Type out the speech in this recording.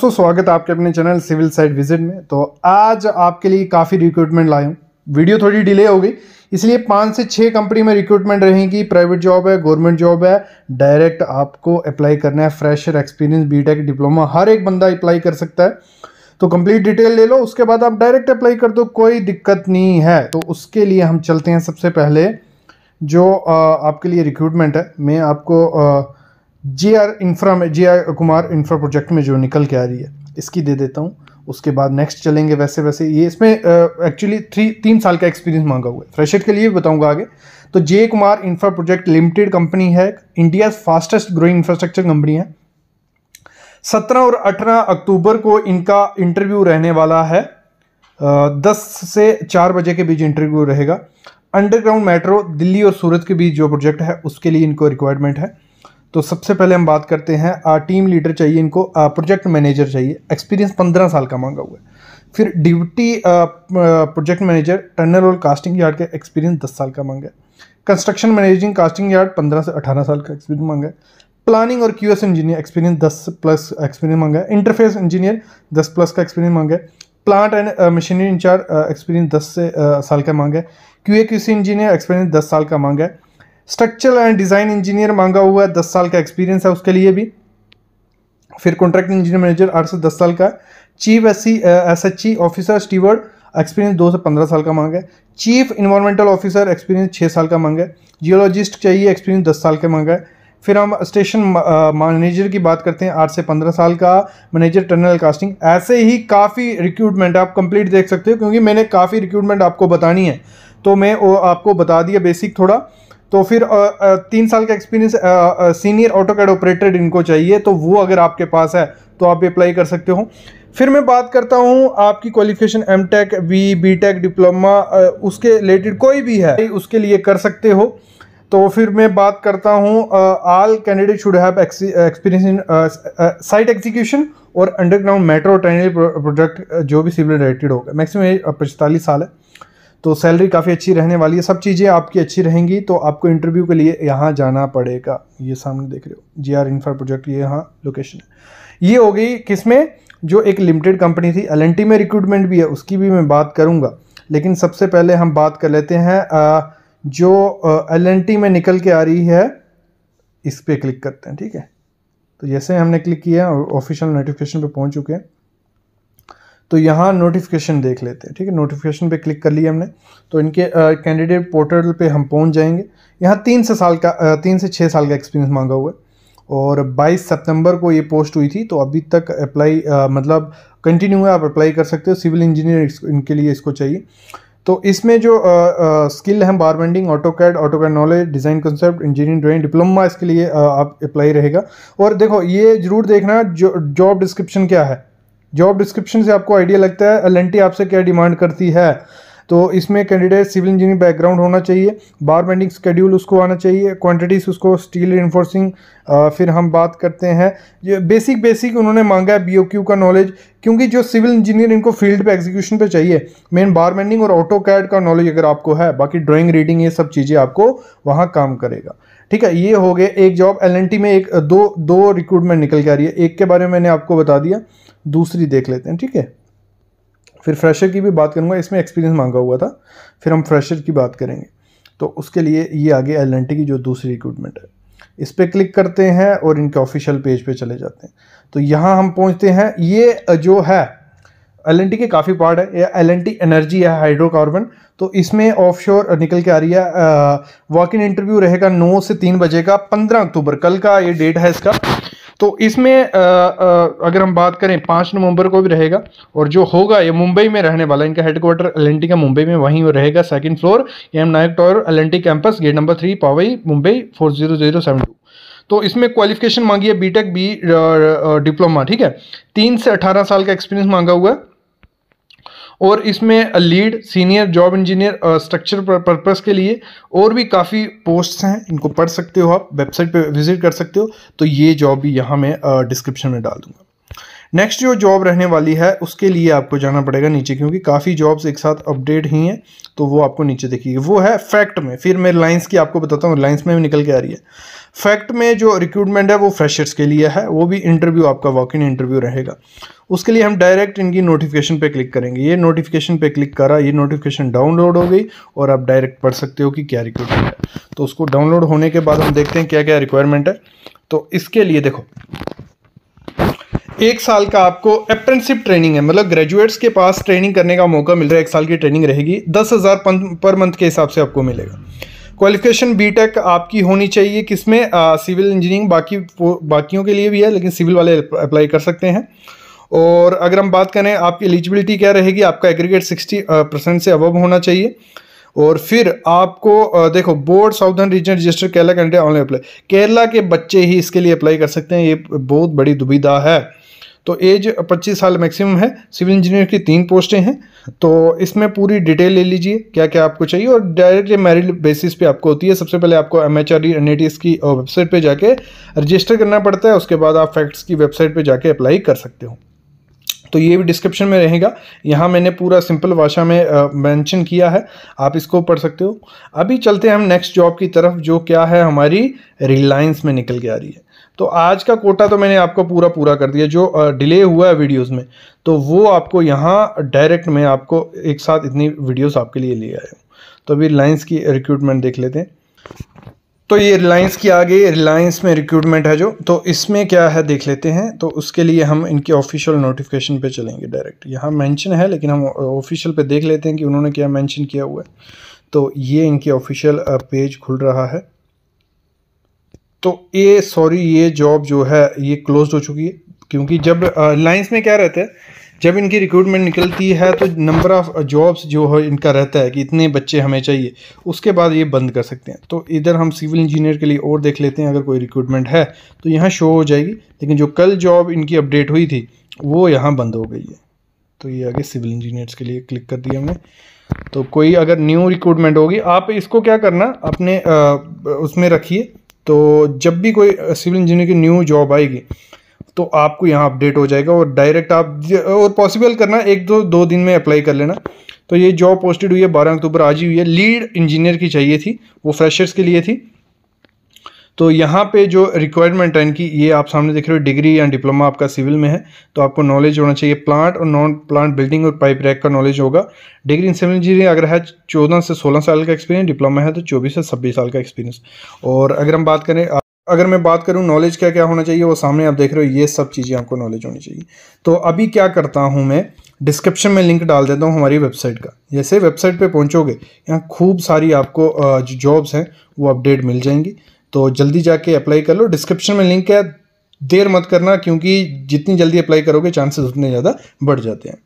दोस्तों स्वागत है आपके अपने चैनल सिविल साइड विजिट में तो आज आपके लिए काफ़ी रिक्रूटमेंट लाए हूँ वीडियो थोड़ी डिले हो गई इसलिए पाँच से छः कंपनी में रिक्रूटमेंट रहेगी प्राइवेट जॉब है गवर्नमेंट जॉब है डायरेक्ट आपको अप्लाई करना है फ्रेशर एक्सपीरियंस बीटेक डिप्लोमा हर एक बंदा अप्लाई कर सकता है तो कंप्लीट डिटेल ले लो उसके बाद आप डायरेक्ट अप्लाई कर दो कोई दिक्कत नहीं है तो उसके लिए हम चलते हैं सबसे पहले जो आपके लिए रिक्रूटमेंट है मैं आपको जे आर इंफ्रा में J R Kumar infra project में जो निकल के आ रही है इसकी दे देता हूँ उसके बाद नेक्स्ट चलेंगे वैसे वैसे ये इसमें एक्चुअली थ्री तीन साल का एक्सपीरियंस मांगा हुआ है फ्रेशर के लिए भी बताऊंगा आगे तो J Kumar infra project limited company है India fastest growing infrastructure company है सत्रह और अठारह अक्टूबर को इनका इंटरव्यू रहने वाला है दस से चार बजे के बीच इंटरव्यू रहेगा अंडरग्राउंड मेट्रो दिल्ली और सूरत के बीच जो प्रोजेक्ट है उसके लिए इनको रिक्वायरमेंट है तो सबसे पहले हम बात करते हैं आ, टीम लीडर चाहिए इनको प्रोजेक्ट मैनेजर चाहिए एक्सपीरियंस पंद्रह साल का मांगा हुआ है फिर डिप्टी प्रोजेक्ट मैनेजर टनल और कास्टिंग यार्ड का एक्सपीरियंस दस साल का मांगा है कंस्ट्रक्शन मैनेजिंग कास्टिंग यार्ड पंद्रह से अठारह साल का एक्सपीरियंस मांगा है प्लानिंग और क्यूएस इंजीनियर एक्सपीरियंस दस प्लस एक्सपीरियंस मांगा है इंटरफेस इंजीनियर दस प्लस का एक्सपीरियंस मांगा है plant and machinery incharge experience दस से साल का मांगा है Q A Q C engineer experience दस साल का मांगा है स्ट्रक्चरल एंड डिज़ाइन इंजीनियर मांगा हुआ है दस साल का एक्सपीरियंस है उसके लिए भी फिर कॉन्ट्रैक्ट इंजीनियर मैनेजर आठ से दस साल का chief S C S H E officer steward experience दो से पंद्रह साल का मांगा है चीफ इन्वायरमेंटल ऑफिसर एक्सपीरियंस छः साल का मांगा है जियोलॉजिस्ट चाहिए एक्सपीरियंस दस साल का मांगा है फिर हम स्टेशन मैनेजर uh, की बात करते हैं आठ से पंद्रह साल का मैनेजर टर्नल कास्टिंग ऐसे ही काफ़ी रिक्रूटमेंट आप कंप्लीट देख सकते हो क्योंकि मैंने काफ़ी रिक्रूटमेंट आपको बतानी है तो मैं आपको बता दिया बेसिक थोड़ा तो फिर तीन साल का experience senior AutoCAD operator इनको चाहिए तो वो अगर आपके पास है तो आप अप्लाई कर सकते हो फिर मैं बात करता हूँ आपकी qualification MTech B BTech diploma उसके रिलेटेड कोई भी है उसके लिए कर सकते हो तो फिर मैं बात करता हूँ all candidate should have experience in site execution और अंडरग्राउंड मेट्रो ट्रेनिंग प्रोजेक्ट जो भी सिविल रिलेटेड होगा मैक्सिमम पचतालीस साल है तो सैलरी काफ़ी अच्छी रहने वाली है सब चीज़ें आपकी अच्छी रहेंगी तो आपको इंटरव्यू के लिए यहाँ जाना पड़ेगा ये सामने देख रहे हो जी आर इन्फ्रा प्रोजेक्ट ये यहाँ लोकेशन ये हो गई किसमें जो एक लिमिटेड कंपनी थी एल में रिक्रूटमेंट भी है उसकी भी मैं बात करूँगा लेकिन सबसे पहले हम बात कर लेते हैं जो एल में निकल के आ रही है इस पर क्लिक करते हैं ठीक है तो जैसे हमने क्लिक किया और ऑफिशियल नोटिफिकेशन पे पहुंच चुके हैं तो यहाँ नोटिफिकेशन देख लेते हैं ठीक है नोटिफिकेशन पे क्लिक कर लिया हमने तो इनके कैंडिडेट पोर्टल पे हम पहुँच जाएंगे यहाँ तीन से साल का आ, तीन से छः साल का एक्सपीरियंस मांगा हुआ है और 22 सितंबर को ये पोस्ट हुई थी तो अभी तक अप्लाई मतलब कंटिन्यू है आप अप्लाई कर सकते हो सिविल इंजीनियर इनके लिए इसको चाहिए तो इसमें जो स्किल है bar bending AutoCAD AutoCAD knowledge design concept engineering drawing diploma इसके लिए आ, आप अप्लाई रहेगा और देखो ये जरूर देखना जो जॉब डिस्क्रिप्शन क्या है जॉब डिस्क्रिप्शन से आपको आइडिया लगता है एल आपसे क्या डिमांड करती है तो इसमें कैंडिडेट सिविल इंजीनियरिंग बैकग्राउंड होना चाहिए बार बेंडिंग स्केड्यूल उसको आना चाहिए क्वांटिटीज उसको स्टील इन्फोर्सिंग फिर हम बात करते हैं ये बेसिक बेसिक उन्होंने मांगा है बी का नॉलेज क्योंकि जो सिविल इंजीनियर इनको फील्ड पे एग्जीक्यूशन पे चाहिए मेन बार बेंडिंग और ऑटो कैड का नॉलेज अगर आपको है बाकी ड्राॅइंग रीडिंग ये सब चीज़ें आपको वहाँ काम करेगा ठीक है ये हो गए एक जॉब एल में एक दो दो रिक्रूटमेंट निकल के आ रही है एक के बारे में मैंने आपको बता दिया दूसरी देख लेते हैं ठीक है फिर फ्रेशर की भी बात करूँगा इसमें एक्सपीरियंस मांगा हुआ था फिर हम फ्रेशर की बात करेंगे तो उसके लिए ये आगे एल की जो दूसरी रिक्रूटमेंट है इस पर क्लिक करते हैं और इनके ऑफिशियल पेज पे चले जाते हैं तो यहाँ हम पहुँचते हैं ये जो है एल के काफ़ी पार्ट है या एल एनर्जी है हाइड्रोकार्बन तो इसमें ऑफशोर निकल के आ रही है वॉक इन इंटरव्यू रहेगा नौ से तीन बजे का पंद्रह अक्टूबर कल का ये डेट है इसका तो इसमें अगर हम बात करें पाँच नवंबर को भी रहेगा और जो होगा ये मुंबई में रहने वाला इनका हेडक्वार्टर एल का मुंबई में वहीं वो रहेगा second floor M Naik tower L campus gate number three Powai Mumbai four zero zero zero टू तो इसमें क्वालिफिकेशन मांगी है बीटेक बी डिप्लोमा ठीक है तीन से अठारह साल का एक्सपीरियंस मांगा हुआ है और इसमें lead senior job engineer structure purpose के लिए और भी काफ़ी पोस्ट्स हैं इनको पढ़ सकते हो आप वेबसाइट पे विजिट कर सकते हो तो ये जॉब भी यहाँ मैं डिस्क्रिप्शन uh, में डाल दूँगा नेक्स्ट जो जॉब रहने वाली है उसके लिए आपको जाना पड़ेगा नीचे क्योंकि काफ़ी जॉब्स एक साथ अपडेट ही हैं तो वो आपको नीचे देखिए वो है फैक्ट में फिर मैं रिलायंस की आपको बताता हूँ रिलायंस में भी निकल के आ रही है फैक्ट में जो रिक्रूटमेंट है वो फ्रेशर्स के लिए है वो भी इंटरव्यू आपका वॉक इन इंटरव्यू रहेगा उसके लिए हम डायरेक्ट इनकी नोटिफिकेशन पर क्लिक करेंगे ये नोटिफिकेशन पर क्लिक करा ये नोटिफिकेशन डाउनलोड हो गई और आप डायरेक्ट पढ़ सकते हो कि क्या रिक्रूटमेंट है तो उसको डाउनलोड होने के बाद हम देखते हैं क्या क्या रिक्वायरमेंट है तो इसके लिए देखो एक साल का आपको अप्रेंसिप ट्रेनिंग है मतलब ग्रेजुएट्स के पास ट्रेनिंग करने का मौका मिल रहा है एक साल की ट्रेनिंग रहेगी दस हज़ार पर मंथ के हिसाब से आपको मिलेगा क्वालिफिकेशन बीटेक आपकी होनी चाहिए किसमें सिविल इंजीनियरिंग बाकी बाकियों के लिए भी है लेकिन सिविल वाले अप्लाई कर सकते हैं और अगर हम बात करें आपकी एलिजिबिलिटी क्या रहेगी आपका एग्रीगेट सिक्सटी परसेंट से अबव होना चाहिए और फिर आपको देखो board southern region register Kerala candidate online apply Kerala के बच्चे ही इसके लिए अप्लाई कर सकते हैं ये बहुत बड़ी दुविधा है तो एज 25 साल मैक्सिमम है सिविल इंजीनियर की तीन पोस्टें हैं तो इसमें पूरी डिटेल ले लीजिए क्या क्या आपको चाहिए और डायरेक्ट मेरिट बेसिस पे आपको होती है सबसे पहले आपको एम एच आर की वेबसाइट पे जाके रजिस्टर करना पड़ता है उसके बाद आप फैक्ट्स की वेबसाइट पर जाके अप्लाई कर सकते हो तो ये भी डिस्क्रिप्शन में रहेगा यहाँ मैंने पूरा सिंपल भाषा में मेंशन किया है आप इसको पढ़ सकते हो अभी चलते हैं हम नेक्स्ट जॉब की तरफ जो क्या है हमारी रिलायंस में निकल के आ रही है तो आज का कोटा तो मैंने आपका पूरा पूरा कर दिया जो डिले हुआ है वीडियोस में तो वो आपको यहाँ डायरेक्ट में आपको एक साथ इतनी वीडियोस आपके लिए ले आया हूँ तो अभी रिलायंस की रिक्रूटमेंट देख लेते हैं तो ये रिलायंस की आ गई रिलायंस में रिक्रूटमेंट है जो तो इसमें क्या है देख लेते हैं तो उसके लिए हम इनके ऑफिशियल नोटिफिकेशन पे चलेंगे डायरेक्ट यहाँ मेंशन है लेकिन हम ऑफिशियल पे देख लेते हैं कि उन्होंने क्या मेंशन किया हुआ है तो ये इनके ऑफिशियल पेज खुल रहा है तो ये सॉरी ये जॉब जो है ये क्लोज हो चुकी है क्योंकि जब लाइन्स में क्या रहता है जब इनकी रिक्रूटमेंट निकलती है तो नंबर ऑफ़ जॉब्स जो है इनका रहता है कि इतने बच्चे हमें चाहिए उसके बाद ये बंद कर सकते हैं तो इधर हम सिविल इंजीनियर के लिए और देख लेते हैं अगर कोई रिक्रूटमेंट है तो यहाँ शो हो जाएगी लेकिन जो कल जॉब इनकी अपडेट हुई थी वो यहाँ बंद हो गई है तो ये आगे सिविल इंजीनियर्स के लिए क्लिक कर दिया हमने तो कोई अगर न्यू रिक्रूटमेंट होगी आप इसको क्या करना अपने आ, उसमें रखिए तो जब भी कोई सिविल इंजीनियर की न्यू जॉब आएगी तो आपको यहाँ अपडेट हो जाएगा और डायरेक्ट आप और पॉसिबल करना एक दो दो दिन में अप्लाई कर लेना तो ये जॉब पोस्टेड हुई है बारह अक्टूबर आज ही हुई है लीड इंजीनियर की चाहिए थी वो फ्रेशर्स के लिए थी तो यहाँ पे जो रिक्वायरमेंट है इनकी ये आप सामने देख रहे हो डिग्री या डिप्लोमा आपका सिविल में है तो आपको नॉलेज होना चाहिए प्लांट और नॉन प्लांट बिल्डिंग और पाइप रैक का नॉलेज होगा डिग्री इन सिविल इंजीनियरिंग अगर है चौदह से सोलह साल का एक्सपीरियंस डिप्लोमा है तो चौबीस से छब्बीस साल का एक्सपीरियंस और अगर हम बात करें अगर मैं बात करूं नॉलेज क्या क्या होना चाहिए वो सामने आप देख रहे हो ये सब चीज़ें आपको नॉलेज होनी चाहिए तो अभी क्या करता हूं मैं डिस्क्रिप्शन में लिंक डाल देता हूं हमारी वेबसाइट का जैसे वेबसाइट पे पहुंचोगे यहाँ खूब सारी आपको जो जॉब्स हैं वो अपडेट मिल जाएंगी तो जल्दी जाके अप्लाई कर लो डिस्क्रिप्शन में लिंक है देर मत करना क्योंकि जितनी जल्दी अप्लाई करोगे चांसेस उतने ज़्यादा बढ़ जाते हैं